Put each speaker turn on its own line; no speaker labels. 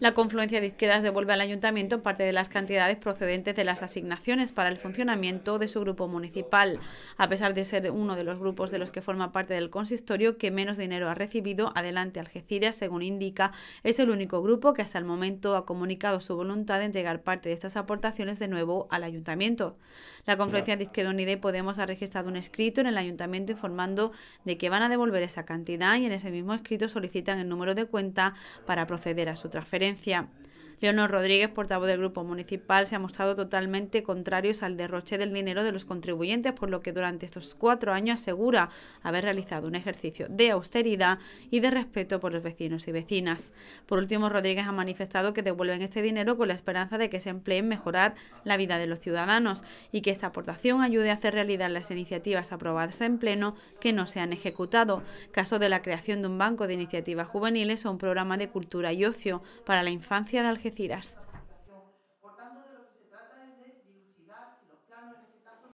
La confluencia de izquierdas devuelve al ayuntamiento parte de las cantidades procedentes de las asignaciones para el funcionamiento de su grupo municipal, a pesar de ser uno de los grupos de los que forma parte del consistorio que menos dinero ha recibido. Adelante Algeciras, según indica, es el único grupo que hasta el momento ha comunicado su voluntad de entregar parte de estas aportaciones de nuevo al ayuntamiento. La confluencia de Izquierda Unida Podemos ha registrado un escrito en el ayuntamiento informando de que van a devolver esa cantidad y en ese mismo escrito solicitan el número de cuenta para proceder a su transferencia. Gracias. Leonor Rodríguez, portavoz del Grupo Municipal, se ha mostrado totalmente contrarios al derroche del dinero de los contribuyentes, por lo que durante estos cuatro años asegura haber realizado un ejercicio de austeridad y de respeto por los vecinos y vecinas. Por último, Rodríguez ha manifestado que devuelven este dinero con la esperanza de que se emplee en mejorar la vida de los ciudadanos y que esta aportación ayude a hacer realidad las iniciativas aprobadas en pleno que no se han ejecutado, caso de la creación de un banco de iniciativas juveniles o un programa de cultura y ocio para la infancia de Algeciras Algeciras.